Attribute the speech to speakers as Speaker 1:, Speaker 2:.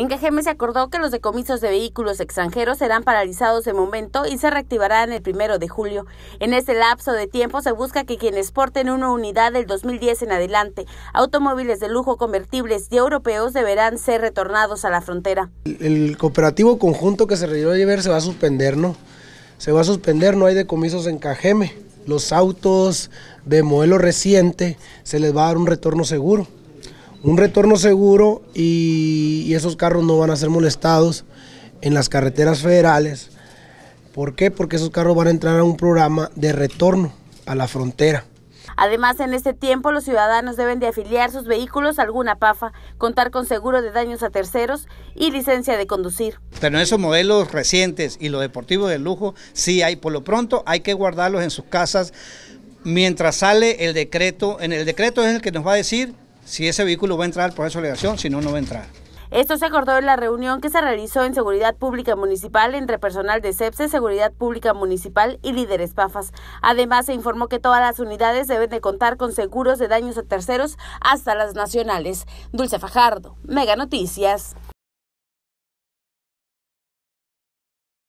Speaker 1: En Cajeme se acordó que los decomisos de vehículos extranjeros serán paralizados de momento y se reactivarán el primero de julio. En este lapso de tiempo se busca que quienes porten una unidad del 2010 en adelante, automóviles de lujo convertibles y europeos deberán ser retornados a la frontera.
Speaker 2: El, cooperativo conjunto que se a ayer se va a suspender, ¿no? Se va a suspender, no hay decomisos en Cajeme. Los autos de modelo reciente se les va a dar un retorno seguro un retorno seguro y, esos carros no van a ser molestados en las carreteras federales. ¿Por qué? Porque esos carros van a entrar a un programa de retorno a la frontera.
Speaker 1: Además, en este tiempo los ciudadanos deben de afiliar sus vehículos a alguna PAFA, contar con seguro de daños a terceros y licencia de conducir.
Speaker 3: Pero esos modelos recientes y los deportivos de lujo, sí hay, por lo pronto hay que guardarlos en sus casas mientras sale el decreto. En el decreto es el que nos va a decir si ese vehículo va a entrar al proceso de si no, no va a entrar.
Speaker 1: Esto se acordó en la reunión que se realizó en Seguridad Pública Municipal entre personal de CEPSE, Seguridad Pública Municipal y líderes PAFAS. Además, se informó que todas las unidades deben de contar con seguros de daños a terceros hasta las nacionales. Dulce Fajardo, Mega Noticias.